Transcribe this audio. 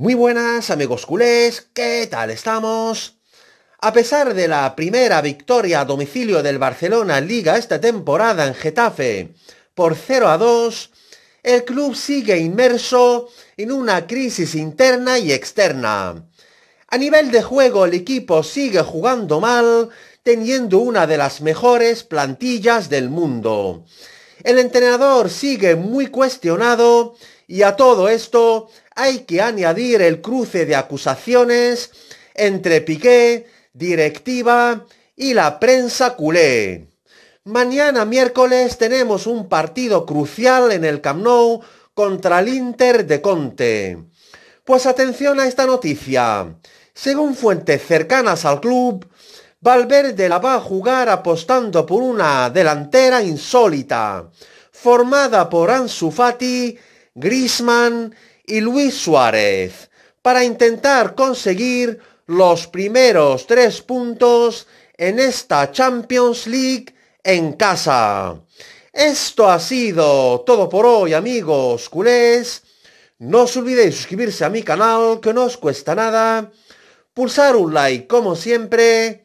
Muy buenas amigos culés, ¿qué tal estamos? A pesar de la primera victoria a domicilio del Barcelona Liga esta temporada en Getafe por 0 a 2, el club sigue inmerso en una crisis interna y externa. A nivel de juego el equipo sigue jugando mal, teniendo una de las mejores plantillas del mundo. El entrenador sigue muy cuestionado y a todo esto hay que añadir el cruce de acusaciones entre Piqué, directiva y la prensa culé. Mañana miércoles tenemos un partido crucial en el Camp Nou contra el Inter de Conte. Pues atención a esta noticia. Según fuentes cercanas al club, Valverde la va a jugar apostando por una delantera insólita, formada por Ansu Fati, Grisman y Luis Suárez, para intentar conseguir los primeros tres puntos en esta Champions League en casa. Esto ha sido todo por hoy amigos culés. No os olvidéis suscribirse a mi canal que no os cuesta nada. Pulsar un like como siempre